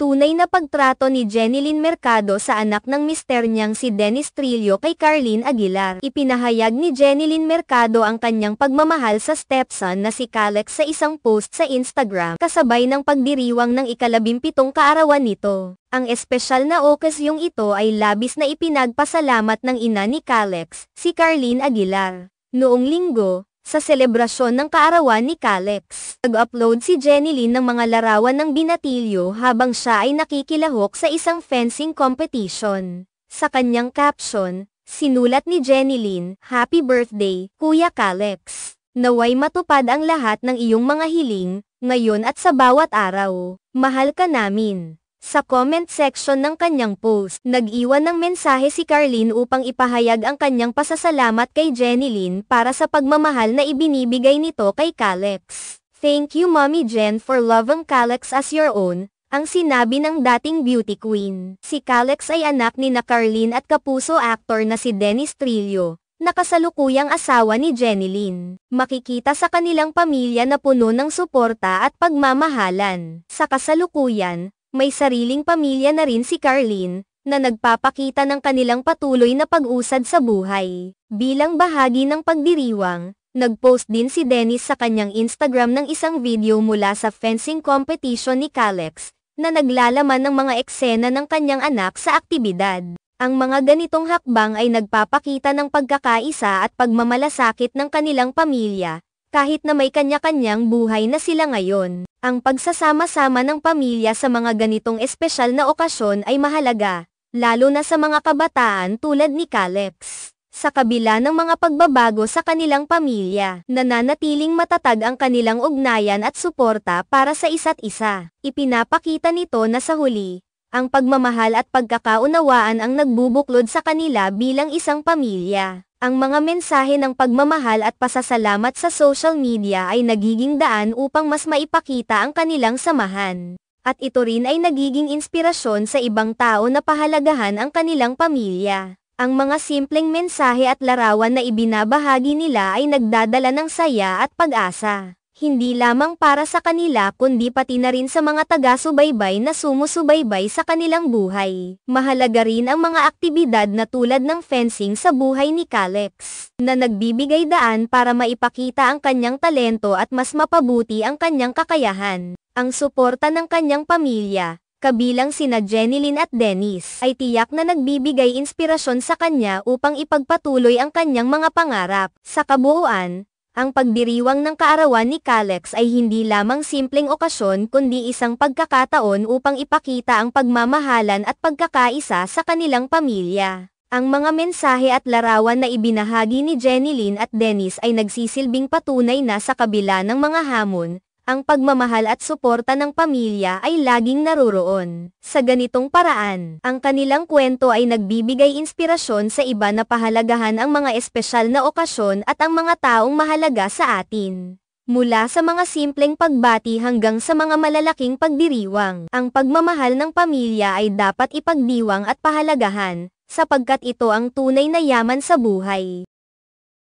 Tunay na pagtrato ni Jenilyn Mercado sa anak ng mister niyang si Dennis Trillo kay Carlin Aguilar. Ipinahayag ni Jenilyn Mercado ang kanyang pagmamahal sa stepson na si Calex sa isang post sa Instagram kasabay ng pagdiriwang ng ikalabimpitong kaarawan nito. Ang espesyal na okasyong ito ay labis na ipinagpasalamat ng ina ni Calex, si Carlin Aguilar. Noong linggo, sa selebrasyon ng kaarawan ni Kalex, nag-upload si Jenny Lin ng mga larawan ng binatilyo habang siya ay nakikilahok sa isang fencing competition. Sa kanyang caption, sinulat ni Jenny Lin, Happy Birthday, Kuya Kalex. Naway matupad ang lahat ng iyong mga hiling, ngayon at sa bawat araw. Mahal ka namin. Sa comment section ng kanyang post, nag-iwan ng mensahe si Carlin upang ipahayag ang kanyang pasasalamat kay Jenny Lynn para sa pagmamahal na ibinibigay nito kay Calex. Thank you Mommy Jen for loving Calex as your own, ang sinabi ng dating beauty queen. Si Calex ay anak ni na Carlin at kapuso actor na si Dennis Trillo, nakasalukuyang asawa ni Jenny Lynn. Makikita sa kanilang pamilya na puno ng suporta at pagmamahalan. Sa kasalukuyan, may sariling pamilya na rin si Carlin, na nagpapakita ng kanilang patuloy na pag-usad sa buhay. Bilang bahagi ng pagdiriwang, nag-post din si Dennis sa kanyang Instagram ng isang video mula sa fencing competition ni Calex, na naglalaman ng mga eksena ng kanyang anak sa aktibidad. Ang mga ganitong hakbang ay nagpapakita ng pagkakaisa at pagmamalasakit ng kanilang pamilya, kahit na may kanya-kanyang buhay na sila ngayon, ang pagsasama-sama ng pamilya sa mga ganitong espesyal na okasyon ay mahalaga, lalo na sa mga kabataan tulad ni Calex. Sa kabila ng mga pagbabago sa kanilang pamilya, nananatiling matatag ang kanilang ugnayan at suporta para sa isa't isa. Ipinapakita nito na sa huli, ang pagmamahal at pagkakaunawaan ang nagbubuklod sa kanila bilang isang pamilya. Ang mga mensahe ng pagmamahal at pasasalamat sa social media ay nagiging daan upang mas maipakita ang kanilang samahan. At ito rin ay nagiging inspirasyon sa ibang tao na pahalagahan ang kanilang pamilya. Ang mga simpleng mensahe at larawan na ibinabahagi nila ay nagdadala ng saya at pag-asa hindi lamang para sa kanila kundi pati na rin sa mga taga-subaybay na sumusubaybay sa kanilang buhay. Mahalaga rin ang mga aktibidad na tulad ng fencing sa buhay ni Calex, na nagbibigay daan para maipakita ang kanyang talento at mas mapabuti ang kanyang kakayahan. Ang suporta ng kanyang pamilya, kabilang sina Jenilyn at Dennis, ay tiyak na nagbibigay inspirasyon sa kanya upang ipagpatuloy ang kanyang mga pangarap. Sa kabuuan, ang pagdiriwang ng kaarawan ni Kalex ay hindi lamang simpleng okasyon kundi isang pagkakataon upang ipakita ang pagmamahalan at pagkakaisa sa kanilang pamilya. Ang mga mensahe at larawan na ibinahagi ni Jenny Lynn at Dennis ay nagsisilbing patunay na sa kabila ng mga hamon, ang pagmamahal at suporta ng pamilya ay laging naruroon. Sa ganitong paraan, ang kanilang kwento ay nagbibigay inspirasyon sa iba na pahalagahan ang mga espesyal na okasyon at ang mga taong mahalaga sa atin. Mula sa mga simpleng pagbati hanggang sa mga malalaking pagdiriwang, ang pagmamahal ng pamilya ay dapat ipagdiwang at pahalagahan, sapagkat ito ang tunay na yaman sa buhay.